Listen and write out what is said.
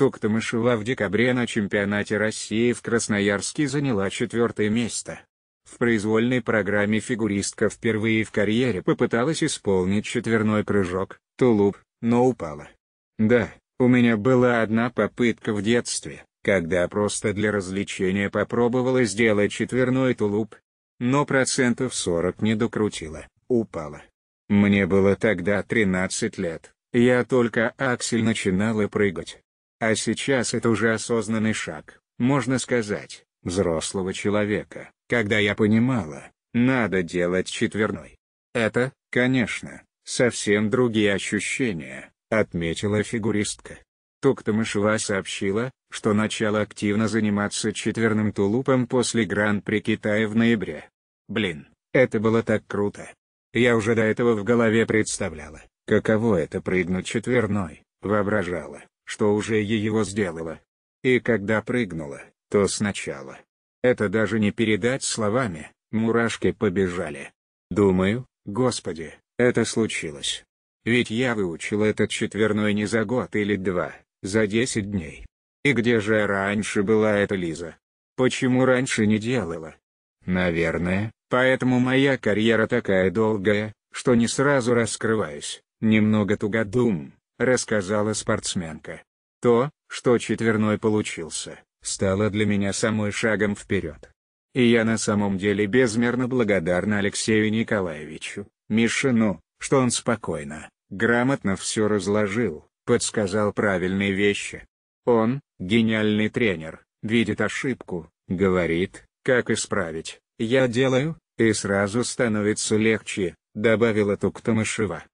Токтамышева в декабре на чемпионате России в Красноярске заняла четвертое место. В произвольной программе фигуристка впервые в карьере попыталась исполнить четверной прыжок, тулуп, но упала. Да, у меня была одна попытка в детстве, когда просто для развлечения попробовала сделать четверной тулуп. Но процентов 40 не докрутила, упала. Мне было тогда 13 лет, я только аксель начинала прыгать. А сейчас это уже осознанный шаг, можно сказать, взрослого человека, когда я понимала, надо делать четверной. Это, конечно, совсем другие ощущения, отметила фигуристка. Туктамышева сообщила, что начала активно заниматься четверным тулупом после Гран-при Китая в ноябре. Блин, это было так круто. Я уже до этого в голове представляла, каково это прыгнуть четверной, воображала, что уже его сделала. И когда прыгнула, то сначала. Это даже не передать словами, мурашки побежали. Думаю, господи, это случилось. Ведь я выучил этот четверной не за год или два, за десять дней. И где же раньше была эта Лиза? Почему раньше не делала? Наверное, поэтому моя карьера такая долгая, что не сразу раскрываюсь, немного тугодум рассказала спортсменка. То, что четверной получился, стало для меня самой шагом вперед. И я на самом деле безмерно благодарна Алексею Николаевичу, Мишину, что он спокойно, грамотно все разложил, подсказал правильные вещи. Он, гениальный тренер, видит ошибку, говорит, как исправить, я делаю, и сразу становится легче, добавила Туктамышева.